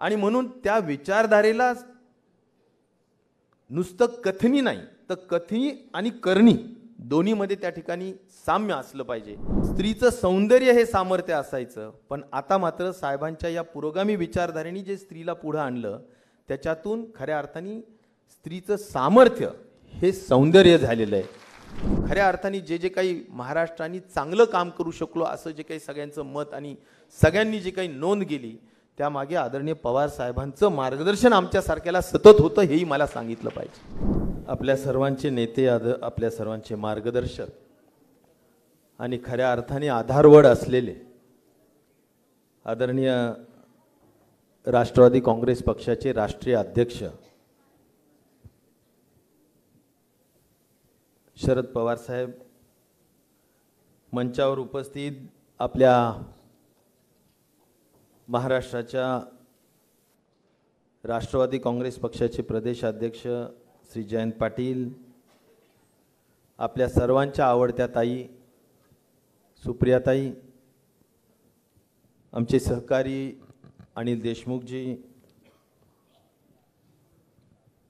आणि म्हणून त्या विचारधारेला नुसतं कथनी नाही तर कथनी आणि करणी दोन्हीमध्ये त्या ठिकाणी साम्य असलं पाहिजे स्त्रीचं सौंदर्य हे सामर्थ्य असायचं पण आता मात्र साहेबांच्या या पुरोगामी विचारधारेने जे स्त्रीला पुढं आणलं त्याच्यातून खऱ्या अर्थाने स्त्रीचं सामर्थ्य हे सौंदर्य झालेलं आहे खऱ्या अर्थाने जे जे काही महाराष्ट्राने चांगलं काम करू शकलो असं जे काही सगळ्यांचं मत आणि सगळ्यांनी जे काही नोंद गेली त्यामागे आदरणीय पवार साहेबांचं मार्गदर्शन आमच्यासारख्याला सतत होतं हेही मला सांगितलं पाहिजे आपल्या सर्वांचे नेते आद आपल्या सर्वांचे मार्गदर्शक आणि खऱ्या अर्थाने आधारवड असलेले आदरणीय राष्ट्रवादी काँग्रेस पक्षाचे राष्ट्रीय अध्यक्ष शरद पवार साहेब मंचावर उपस्थित आपल्या महाराष्ट्राच्या राष्ट्रवादी काँग्रेस पक्षाचे प्रदेशाध्यक्ष श्री जयंत पाटील आपल्या सर्वांच्या आवडत्या ताई सुप्रियाताई आमचे सहकारी अनिल देशमुखजी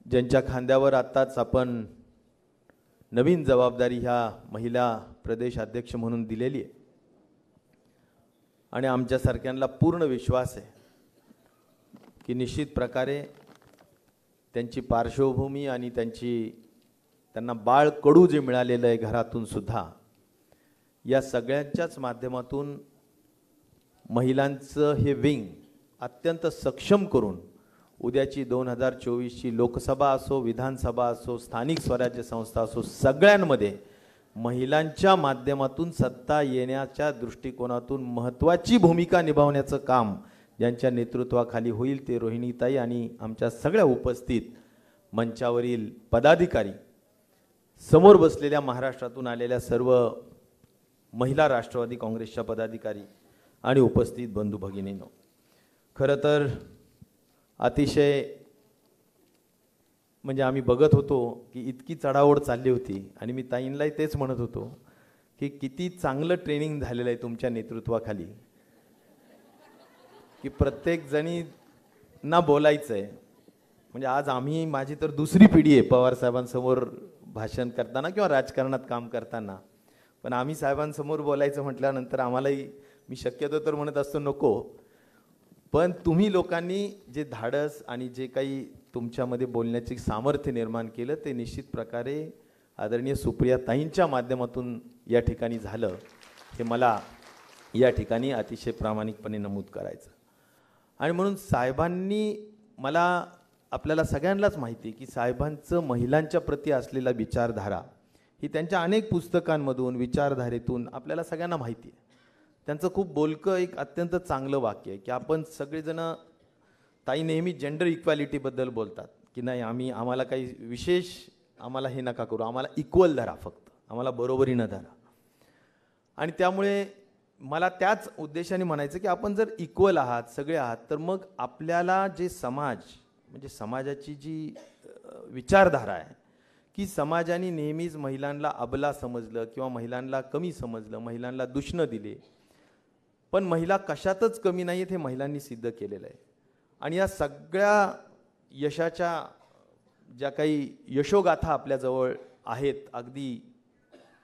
ज्यांच्या खांद्यावर आत्ताच आपण नवीन जबाबदारी ह्या महिला प्रदेश म्हणून दिलेली आहे आणि आमच्यासारख्यांना पूर्ण विश्वास आहे की निश्चित प्रकारे त्यांची पार्श्वभूमी आणि त्यांची त्यांना बाळ कडू जे मिळालेलं आहे घरातून सुद्धा या सगळ्यांच्याच माध्यमातून महिलांचं हे विंग अत्यंत सक्षम करून उद्याची दोन हजार चोवीसची लोकसभा असो विधानसभा असो स्थानिक स्वराज्य संस्था असो सगळ्यांमध्ये महिलांच्या माध्यमातून सत्ता येण्याच्या दृष्टिकोनातून महत्त्वाची भूमिका निभावण्याचं काम ज्यांच्या नेतृत्वाखाली होईल ते रोहिणीताई आणि आमच्या सगळ्या उपस्थित मंचावरील पदाधिकारी समोर बसलेल्या महाराष्ट्रातून आलेल्या सर्व महिला राष्ट्रवादी काँग्रेसच्या पदाधिकारी आणि उपस्थित बंधू भगिनीनो खरं तर अतिशय म्हणजे आम्ही बघत होतो की इतकी चढाओढ चालली होती आणि मी ताईंलाही तेच म्हणत होतो की किती चांगलं ट्रेनिंग झालेलं आहे तुमच्या नेतृत्वाखाली की प्रत्येकजणी ना बोलायचं आहे म्हणजे आज आम्ही माझी तर दुसरी पिढी आहे पवार साहेबांसमोर भाषण करताना किंवा राजकारणात काम करताना पण आम्ही साहेबांसमोर बोलायचं म्हटल्यानंतर आम्हालाही मी शक्यतो तर म्हणत असतो नको पण तुम्ही लोकांनी जे धाडस आणि जे काही तुमच्यामध्ये बोलण्याचे सामर्थ्य निर्माण केलं ते निश्चित प्रकारे आदरणीय सुप्रिया ताईंच्या माध्यमातून या ठिकाणी झालं हे मला या ठिकाणी अतिशय प्रामाणिकपणे नमूद करायचं आणि म्हणून साहेबांनी मला आपल्याला सगळ्यांनाच माहिती की साहेबांचं महिलांच्या प्रती असलेला विचारधारा ही त्यांच्या अनेक पुस्तकांमधून विचारधारेतून आपल्याला सगळ्यांना माहिती आहे त्यांचं खूप बोलकं एक अत्यंत चांगलं वाक्य आहे की आपण सगळेजणं ताई नेहमी जेंडर इक्वॅलिटीबद्दल बोलतात की नाही आम्ही आम्हाला काही विशेष आम्हाला हे नका करू आम्हाला इक्वल धरा फक्त आम्हाला बरोबरी न धरा आणि त्यामुळे मला त्याच उद्देशाने म्हणायचं की आपण जर इक्वल आहात सगळे आहात तर मग आपल्याला जे समाज म्हणजे समाजाची जी विचारधारा आहे की समाजाने नेहमीच महिलांना अबला समजलं किंवा महिलांना कमी समजलं महिलांना दुष्ण दिले पण महिला कशातच कमी नाही आहेत हे महिलांनी सिद्ध केलेलं आहे आणि या सगळ्या यशाच्या ज्या काही यशोगाथा आपल्याजवळ आहेत अगदी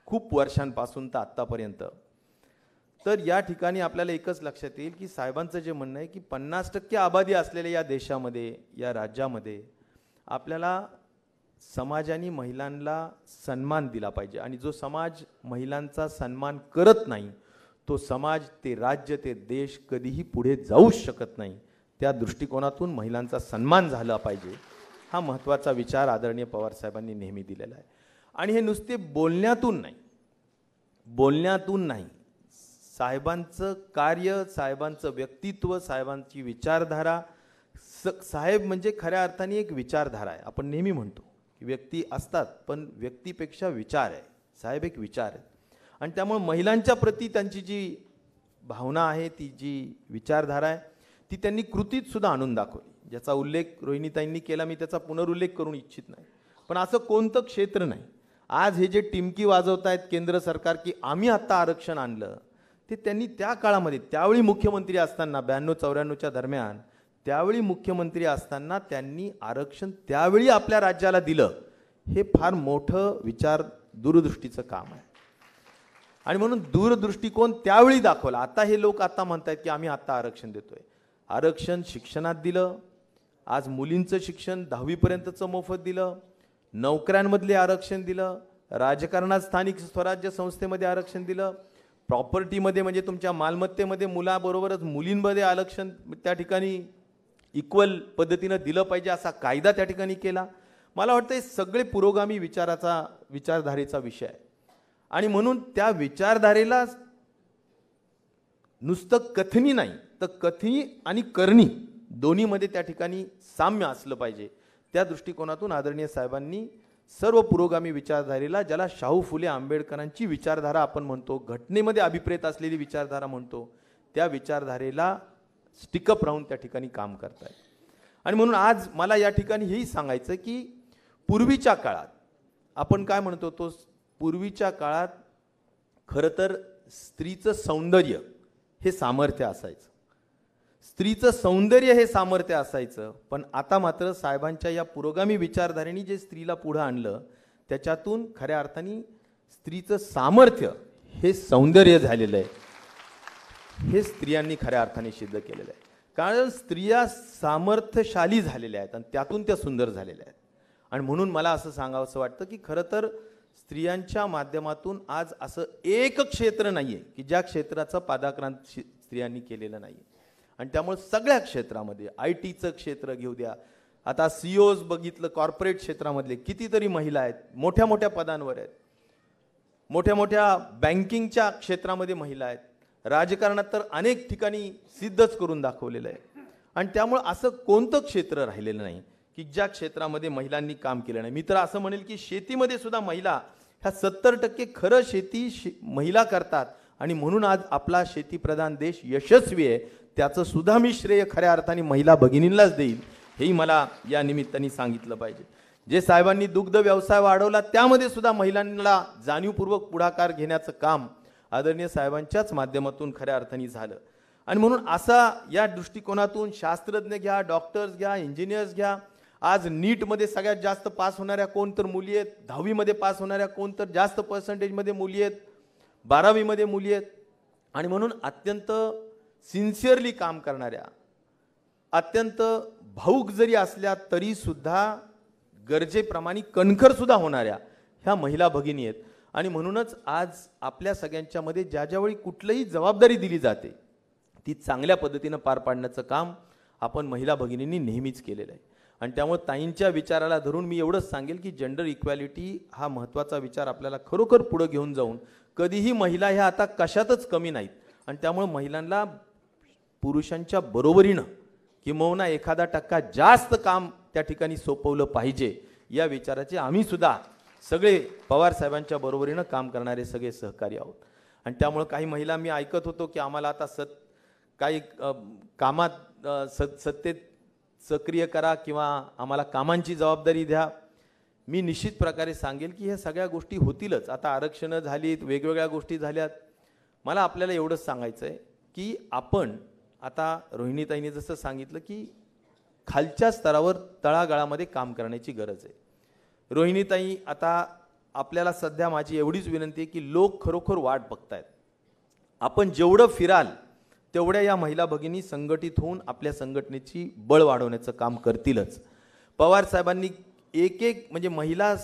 खूप वर्षांपासून तर आत्तापर्यंत तर या ठिकाणी आपल्याला एकच लक्षात येईल की साहेबांचं जे म्हणणं आहे की पन्नास टक्के आबादी असलेल्या या देशामध्ये या राज्यामध्ये आपल्याला समाजाने महिलांना सन्मान दिला पाहिजे आणि जो समाज महिलांचा सन्मान करत नाही तो समाज ते राज्य ते देश कधीही पुढे जाऊच शकत नाही त्या दृष्टिकोनातून महिलांचा सन्मान झाला पाहिजे हा महत्त्वाचा विचार आदरणीय पवारसाहेबांनी नेहमी दिलेला आहे आणि हे नुसते बोलण्यातून नाही बोलण्यातून नाही साहेबांचं कार्य साहेबांचं व्यक्तित्व साहेबांची विचारधारा स साहेब म्हणजे खऱ्या अर्थाने एक विचारधारा आहे आपण नेहमी म्हणतो की व्यक्ती असतात पण व्यक्तीपेक्षा विचार आहे साहेब एक विचार आहे आणि त्यामुळे महिलांच्या प्रती त्यांची जी भावना आहे ती जी विचारधारा आहे ती त्यांनी कृतीतसुद्धा आणून दाखवली ज्याचा उल्लेख रोहिणीताईंनी केला मी त्याचा पुनरुल्लेख करून इच्छित नाही पण असं कोणतं क्षेत्र नाही आज हे जे टिमकी वाजवत आहेत केंद्र सरकार की आम्ही आत्ता आरक्षण आणलं ते त्यांनी त्या काळामध्ये त्यावेळी मुख्यमंत्री असताना ब्याण्णव चौऱ्याण्णवच्या दरम्यान त्यावेळी मुख्यमंत्री असताना त्यांनी आरक्षण त्यावेळी आपल्या राज्याला दिलं हे फार मोठं विचार दूरदृष्टीचं काम आहे आणि म्हणून दूरदृष्टिकोन त्यावेळी दाखवला आता हे लोक आता म्हणतात की आम्ही आत्ता आरक्षण देतोय आरक्षण शिक्षणात दिलं आज मुलींचं शिक्षण दहावीपर्यंतचं मोफत दिलं नोकऱ्यांमधले आरक्षण दिलं राजकारणात स्थानिक स्वराज्य संस्थेमध्ये आरक्षण दिलं प्रॉपर्टीमध्ये म्हणजे तुमच्या मालमत्तेमध्ये मुलाबरोबरच मुलींमध्ये आरक्षण त्या ठिकाणी इक्वल पद्धतीनं दिलं पाहिजे असा कायदा त्या ठिकाणी केला मला वाटतं हे सगळे पुरोगामी विचाराचा विचारधारेचा विषय आहे आणि म्हणून त्या विचारधारेला नुसतं कथनी नाही तर कथनी आणि करणी दोन्हीमध्ये त्या ठिकाणी साम्य असलं पाहिजे त्या दृष्टिकोनातून आदरणीय साहेबांनी सर्व पुरोगामी विचारधारेला ज्याला शाहू फुले आंबेडकरांची विचारधारा आपण म्हणतो घटनेमध्ये अभिप्रेत असलेली विचारधारा म्हणतो त्या विचारधारेला स्टिकअप राहून त्या ठिकाणी काम करताय आणि म्हणून आज मला या ठिकाणी हेही सांगायचं की पूर्वीच्या काळात आपण काय म्हणतो तो पूर्वीच्या काळात खरं तर स्त्रीचं सौंदर्य हे सामर्थ्य असायचं स्त्रीचं सौंदर्य हे सामर्थ्य असायचं पण आता मात्र साहेबांच्या या पुरोगामी विचारधारेने जे स्त्रीला पुढं आणलं त्याच्यातून खऱ्या अर्थाने स्त्रीचं सामर्थ्य हे सौंदर्य झालेलं आहे हे स्त्रियांनी खऱ्या अर्थाने सिद्ध केलेलं आहे कारण स्त्रिया सामर्थ्यशाली झालेल्या आहेत आणि त्यातून त्या सुंदर झालेल्या आहेत आणि म्हणून मला असं सांगावं असं वाटतं की खरं तर स्त्रियांच्या माध्यमातून आज असं एक क्षेत्र नाही आहे की ज्या क्षेत्राचं पादाक्रांत स्त्रियांनी केलेलं नाही आणि त्यामुळे सगळ्या क्षेत्रामध्ये आय टीचं क्षेत्र घेऊ द्या आता सीओज e बघितलं कॉर्पोरेट क्षेत्रामधले कितीतरी महिला आहेत मोठ्या मोठ्या पदांवर आहेत मोठ्या मोठ्या बँकिंगच्या क्षेत्रामध्ये महिला आहेत राजकारणात तर अनेक ठिकाणी सिद्धच करून दाखवलेलं आहे आणि त्यामुळं असं कोणतं क्षेत्र राहिलेलं नाही की ज्या क्षेत्रामध्ये महिलांनी काम केलं नाही मी तर असं म्हणेल की शेतीमध्ये सुद्धा महिला ह्या सत्तर टक्के खरं शेती शे महिला करतात आणि म्हणून आज आपला शेतीप्रधान देश यशस्वी आहे त्याचं सुद्धा मी श्रेय खऱ्या अर्थाने महिला भगिनींनाच देईल हेही मला या निमित्ताने सांगितलं पाहिजे जे साहेबांनी दुग्ध व्यवसाय वाढवला त्यामध्ये सुद्धा महिलांना जाणीवपूर्वक पुढाकार घेण्याचं काम आदरणीय साहेबांच्याच माध्यमातून खऱ्या अर्थाने झालं आणि म्हणून असा या दृष्टिकोनातून शास्त्रज्ञ घ्या डॉक्टर्स घ्या इंजिनियर्स घ्या आज नीटमध्ये सगळ्यात जास्त पास होणाऱ्या कोण तर मुली आहेत दहावीमध्ये पास होणाऱ्या कोण तर जास्त पर्सेंटेजमध्ये मुली आहेत बारावीमध्ये मुली आहेत आणि म्हणून अत्यंत सिन्सिअरली काम करणाऱ्या अत्यंत भाऊक जरी असल्या तरीसुद्धा गरजेप्रमाणे कणखरसुद्धा होणाऱ्या ह्या महिला भगिनी आहेत आणि म्हणूनच आज आपल्या सगळ्यांच्यामध्ये ज्या ज्यावेळी कुठलीही जबाबदारी दिली जाते ती चांगल्या पद्धतीनं पार पाडण्याचं काम आपण महिला भगिनींनी नेहमीच केलेलं आहे आणि त्यामुळे ताईंच्या विचाराला धरून मी एवढंच सांगेल की जेंडर इक्वॅलिटी हा महत्त्वाचा विचार आपल्याला खरोखर पुढं घेऊन जाऊन कधीही महिला ह्या आता कशातच कमी नाहीत आणि त्यामुळे महिलांना पुरुषांच्या बरोबरीनं किंबहुना एखादा टक्का जास्त काम त्या ठिकाणी सोपवलं पाहिजे या विचाराचे आम्हीसुद्धा सुद्धा सगळे पवारसाहेबांच्या बरोबरीनं काम करणारे सगळे सहकारी आहोत आणि त्यामुळं काही महिला मी ऐकत होतो की आम्हाला आता सत काही कामात सत सत्तेत सक्रिय करा किंवा आम्हाला कामांची जबाबदारी द्या मी निश्चित प्रकारे सांगेल की ह्या सगळ्या गोष्टी होतीलच आता आरक्षणं झालीत वेगवेगळ्या गोष्टी झाल्यात मला आपल्याला एवढंच सांगायचं आहे की आपण आता रोहिणीताईंनी जसं सांगितलं की खालच्या स्तरावर तळागाळामध्ये काम करण्याची गरज आहे रोहिणीताई आता आपल्याला सध्या माझी एवढीच विनंती आहे की लोक खरोखर वाट बघतायत आपण जेवढं फिराल तेवढ्या या महिला भगिनी संघटित होऊन आपल्या संघटनेची बळ वाढवण्याचं काम करतीलच पवार साहेबांनी एक एक म्हणजे महिला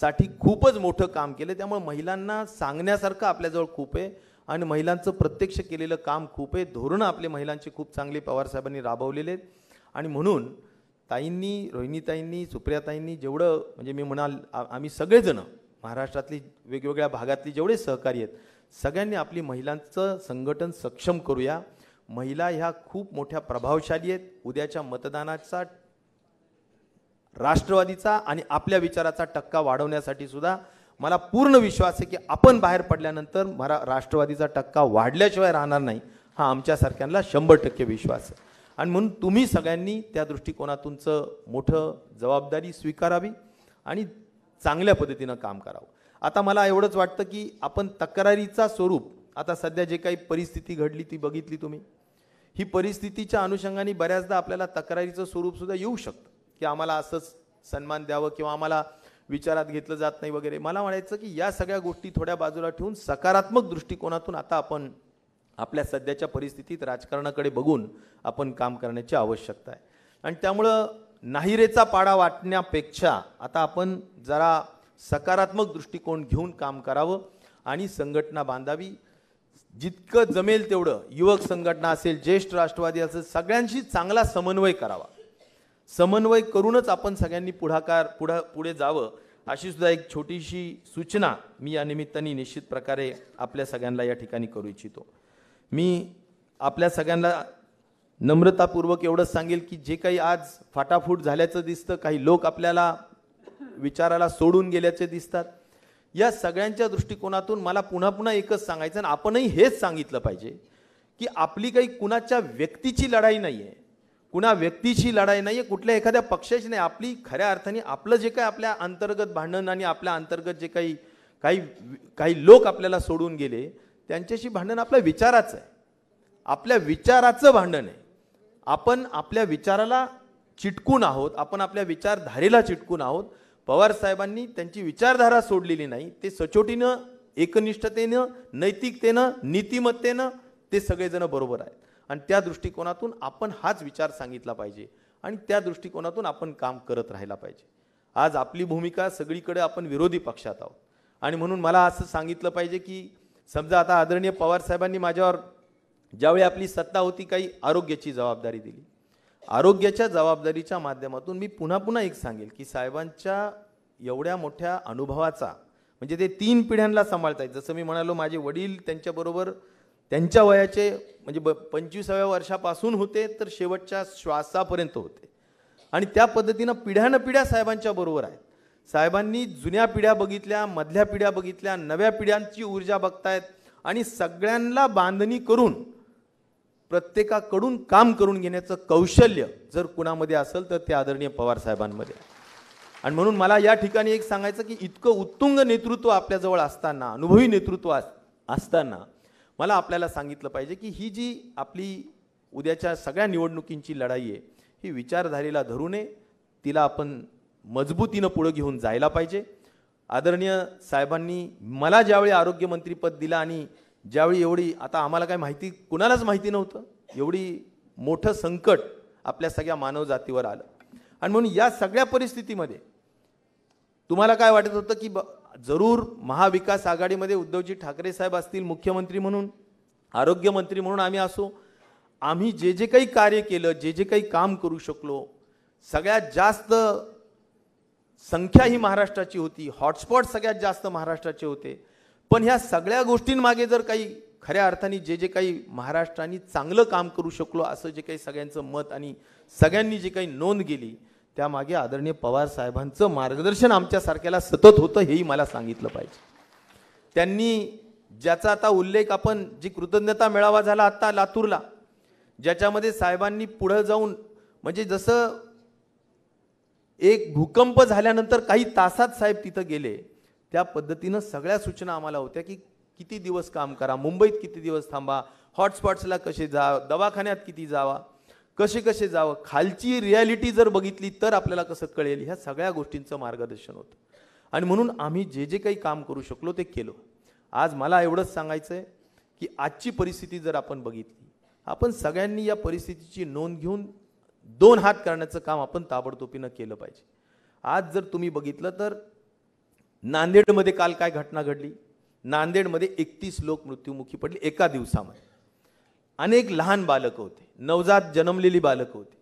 साठी खूपच मोठं काम केलं त्यामुळे महिलांना सांगण्यासारखं आपल्याजवळ खूप आहे आणि महिलांचं प्रत्यक्ष केलेलं काम खूप आहे धोरणं आपले महिलांची खूप चांगली पवारसाहेबांनी राबवलेले आहेत आणि म्हणून ताईंनी रोहिणीताईंनी सुप्रियाताईंनी जेवढं म्हणजे मी म्हणाल आम्ही सगळेजणं महाराष्ट्रातली वेगवेगळ्या भागातली जेवढे सहकारी आहेत सगळ्यांनी आपली महिलांचं संघटन सक्षम करूया महिला ह्या खूप मोठ्या प्रभावशाली आहेत उद्याच्या मतदानाचा राष्ट्रवादीचा आणि आपल्या विचाराचा टक्का वाढवण्यासाठी सुद्धा मला पूर्ण विश्वास आहे की आपण बाहेर पडल्यानंतर मरा राष्ट्रवादीचा टक्का वाढल्याशिवाय राहणार नाही हा आमच्यासारख्यांना शंभर टक्के विश्वास आहे आणि म्हणून तुम्ही सगळ्यांनी त्या दृष्टिकोनातूनचं मोठं जबाबदारी स्वीकारावी आणि चांगल्या पद्धतीनं काम करावं आता मला एवढंच वाटतं की आपण तक्रारीचा स्वरूप आता सध्या जे काही परिस्थिती घडली ती बघितली तुम्ही ही परिस्थितीच्या अनुषंगाने बऱ्याचदा आपल्याला तक्रारीचं स्वरूपसुद्धा येऊ शकतं की आम्हाला असंच सन्मान द्यावं किंवा आम्हाला विचारात घेतलं जात नाही वगैरे मला म्हणायचं की या सगळ्या गोष्टी थोड्या बाजूला ठेवून सकारात्मक दृष्टिकोनातून आता आपण आपल्या सध्याच्या परिस्थितीत राजकारणाकडे बघून आपण काम करण्याची आवश्यकता आहे आणि त्यामुळं नाहिरेचा पाडा वाटण्यापेक्षा आता आपण जरा सकारात्मक दृष्टिकोन घेऊन काम करावं आणि संघटना बांधावी जितकं जमेल तेवढं युवक संघटना असेल ज्येष्ठ राष्ट्रवादी असेल सगळ्यांशी चांगला समन्वय करावा समन्वय करूनच आपण सगळ्यांनी पुढाकार पुढा पुढे जावं अशी सुद्धा एक छोटीशी सूचना मी या निमित्ताने निश्चित प्रकारे आपल्या सगळ्यांना या ठिकाणी करू इच्छितो मी आपल्या सगळ्यांना नम्रतापूर्वक एवढंच सांगेल की जे काही आज फाटाफूट झाल्याचं दिसतं काही लोक आपल्याला विचाराला सोडून गेल्याचे दिसतात या सगळ्यांच्या दृष्टिकोनातून मला पुन्हा पुन्हा एकच सांगायचं आणि आपणही हेच सांगितलं पाहिजे की आपली काही कुणाच्या व्यक्तीची लढाई नाही आहे कुणा व्यक्तीची लढाई नाही आहे कुठल्या एखाद्या पक्षाची नाही आपली खऱ्या अर्थाने आपलं जे काही आपल्या अंतर्गत भांडण आणि आपल्या अंतर्गत जे काही काही काही लोक आपल्याला सोडून गेले त्यांच्याशी भांडण आपल्या विचाराचं आहे आपल्या विचाराचं भांडण आहे आपण आपल्या विचाराला चिटकून आहोत आपण आपल्या विचारधारेला चिटकून आहोत पवार साहेबांनी त्यांची विचारधारा सोडलेली नाही ते सचोटीनं एकनिष्ठतेनं नैतिकतेनं नीतिमत्तेनं ते सगळेजण बरोबर आहेत आणि त्या दृष्टिकोनातून आपण हाच विचार सांगितला पाहिजे आणि त्या दृष्टिकोनातून आपण काम करत राहायला पाहिजे आज आपली भूमिका सगळीकडे आपण विरोधी पक्षात आहोत आणि म्हणून मला असं सांगितलं पाहिजे की समजा आता आदरणीय पवारसाहेबांनी माझ्यावर ज्यावेळी आपली सत्ता होती काही आरोग्याची जबाबदारी दिली आरोग्याच्या जबाबदारीच्या माध्यमातून मी पुन्हा पुन्हा एक सांगेल की साहेबांच्या एवढ्या मोठ्या अनुभवाचा म्हणजे ते तीन पिढ्यांना सांभाळतायत जसं मी म्हणालो माझे वडील त्यांच्याबरोबर त्यांच्या वयाचे म्हणजे ब पंचवीसाव्या वर्षापासून होते तर शेवटच्या श्वासापर्यंत होते आणि त्या पद्धतीनं पिढ्यानं पिढ्या साहेबांच्या बरोबर आहेत साहेबांनी जुन्या पिढ्या बघितल्या मधल्या पिढ्या बघितल्या नव्या पिढ्यांची ऊर्जा बघतायत आणि सगळ्यांना बांधणी करून प्रत्येकाकडून काम करून घेण्याचं कौशल्य जर कुणामध्ये असेल तर ते आदरणीय पवार साहेबांमध्ये आणि म्हणून मला या ठिकाणी एक सांगायचं की इतकं उत्तुंग नेतृत्व आपल्याजवळ असताना अनुभवी नेतृत्व असताना मला आपल्याला सांगितलं पाहिजे की ही जी आपली उद्याच्या सगळ्या निवडणुकींची लढाई आहे ही विचारधारेला धरू तिला आपण मजबूतीनं पुढं घेऊन जायला पाहिजे आदरणीय साहेबांनी मला ज्यावेळी आरोग्यमंत्रीपद दिलं आणि ज्यावेळी एवढी आता आम्हाला काय माहिती कुणालाच माहिती नव्हतं एवढी मोठं संकट आपल्या सगळ्या मानवजातीवर आलं आणि म्हणून या सगळ्या परिस्थितीमध्ये तुम्हाला काय वाटत होतं की ब जरूर महाविकास आघाडीमध्ये उद्धवजी ठाकरे साहेब असतील मुख्यमंत्री म्हणून आरोग्यमंत्री म्हणून आम्ही असो आम्ही जे जे काही कार्य केलं जे जे काही काम करू शकलो सगळ्यात जास्त संख्या ही महाराष्ट्राची होती हॉटस्पॉट सगळ्यात जास्त महाराष्ट्राचे होते पण ह्या सगळ्या गोष्टींमागे जर काही खऱ्या अर्थाने जे जे काही महाराष्ट्राने चांगलं काम करू शकलो असं जे काही सगळ्यांचं मत आणि सगळ्यांनी जे काही नोंद गेली त्यामागे आदरणीय पवार साहेबांचं मार्गदर्शन आमच्यासारख्याला सतत होतं हेही मला सांगितलं पाहिजे त्यांनी ज्याचा आता उल्लेख आपण जी कृतज्ञता मेळावा झाला आत्ता लातूरला ज्याच्यामध्ये साहेबांनी पुढं जाऊन म्हणजे जसं एक भूकंप झाल्यानंतर काही तासात साहेब तिथं गेले त्या पद्धतीनं सगळ्या सूचना आम्हाला होत्या की किती दिवस काम करा मुंबईत किती दिवस थांबा हॉटस्पॉट्सला कसे जा दवाखान्यात किती जावा कसे कसे जावं खालची रियालिटी जर बघितली तर आपल्याला कसं कळेल ह्या सगळ्या गोष्टींचं मार्गदर्शन होतं आणि म्हणून आम्ही जे जे काही काम करू शकलो ते केलो आज मला एवढंच सांगायचं आहे की आजची परिस्थिती जर आपण बघितली आपण सगळ्यांनी या परिस्थितीची नोंद घेऊन दोन हात करण्याचं काम आपण ताबडतोबीनं केलं पाहिजे आज जर तुम्ही बघितलं तर नांदेडमध्ये काल काय घटना घडली नांदेडमध्ये एकतीस लोक मृत्युमुखी पडले एका दिवसामध्ये अनेक लहान बालकं होते नवजात जन्मलेली बालकं होते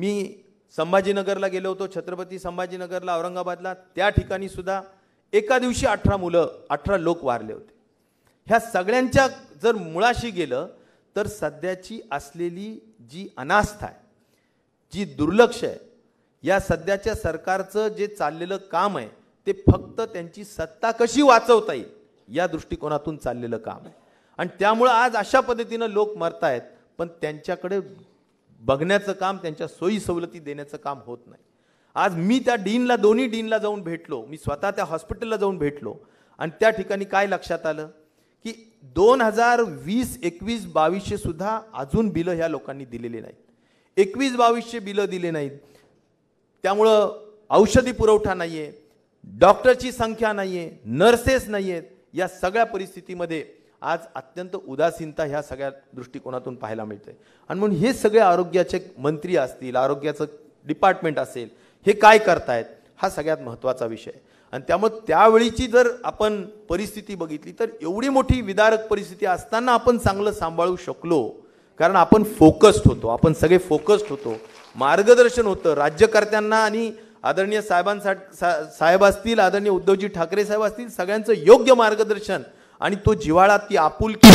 मी संभाजीनगरला गेलो होतो छत्रपती संभाजीनगरला औरंगाबादला त्या ठिकाणी सुद्धा एका दिवशी अठरा मुलं अठरा लोक वारले होते ह्या सगळ्यांच्या जर मुळाशी गेलं तर सध्याची असलेली जी अनास्था आहे जी दुर्लक्ष आहे या सध्याच्या सरकारचं जे चाललेलं काम आहे ते फक्त त्यांची सत्ता कशी वाचवता येईल या दृष्टिकोनातून चाललेलं काम आहे आणि त्यामुळं आज अशा पद्धतीनं लोक मरतायत पण त्यांच्याकडे बघण्याचं काम त्यांच्या सोयी सवलती देण्याचं काम होत नाही आज मी त्या डीनला दोन्ही डीनला जाऊन भेटलो मी स्वतः त्या हॉस्पिटलला जाऊन भेटलो आणि त्या ठिकाणी काय लक्षात आलं की दोन हजार वीस एकवीस बावीसशे सुद्धा अजून बिलं ह्या लोकांनी दिलेली नाहीत एकवीस बावीसशे बिलं दिले नाहीत त्यामुळं औषधी पुरवठा नाही आहे डॉक्टरची संख्या नाही आहे नर्सेस नाही आहेत या सगळ्या परिस्थितीमध्ये आज अत्यंत उदासीनता ह्या सगळ्या दृष्टिकोनातून पाहायला मिळते आणि म्हणून हे सगळे आरोग्याचे मंत्री असतील आरोग्याचं डिपार्टमेंट असेल हे काय करतायत हा सगळ्यात महत्त्वाचा विषय आणि त्यामुळे त्यावेळीची जर आपण परिस्थिती बघितली तर एवढी मोठी विदारक परिस्थिती असताना आपण चांगलं सांभाळू शकलो कारण आपण फोकस्ड होतो आपण सगळे फोकस्ड होतो मार्गदर्शन होतं राज्यकर्त्यांना आणि आदरणीय साहेबांसाठी साहेब असतील आदरणीय उद्धवजी ठाकरे साहेब असतील सगळ्यांचं योग्य मार्गदर्शन आणि तो जिवाळा ती आपुलकी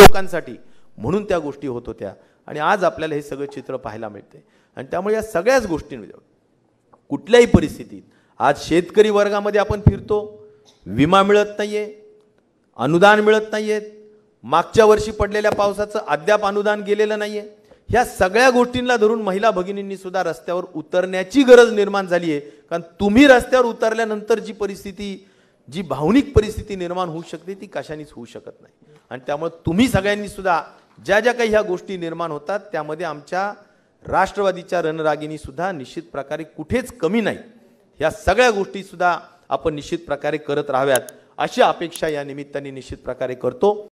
लोकांसाठी म्हणून त्या गोष्टी होत होत्या आणि आज आपल्याला हे सगळं चित्र पाहायला मिळते आणि त्यामुळे या सगळ्याच गोष्टी कुठल्याही परिस्थितीत आज शेतकरी वर्गामध्ये आपण फिरतो विमा मिळत नाही अनुदान मिळत नाही मागच्या वर्षी पडलेल्या पावसाचं अद्याप अनुदान गेलेलं नाही आहे ह्या सगळ्या गोष्टींना धरून महिला भगिनींनी सुद्धा रस्त्यावर उतरण्याची गरज निर्माण झाली आहे कारण तुम्ही रस्त्यावर उतरल्यानंतर जी परिस्थिती जी भावनिक परिस्थिती निर्माण होऊ शकते ती कशानेच होऊ शकत नाही आणि त्यामुळे तुम्ही सगळ्यांनी सुद्धा ज्या ज्या काही ह्या गोष्टी निर्माण होतात त्यामध्ये आमच्या राष्ट्रवादीच्या रणरागिनी सुद्धा निश्चित प्रकारे कुठेच कमी नाही ह्या सगळ्या गोष्टी सुद्धा आपण निश्चित प्रकारे करत राहाव्यात अशी अपेक्षा या निमित्ताने निश्चित प्रकारे करतो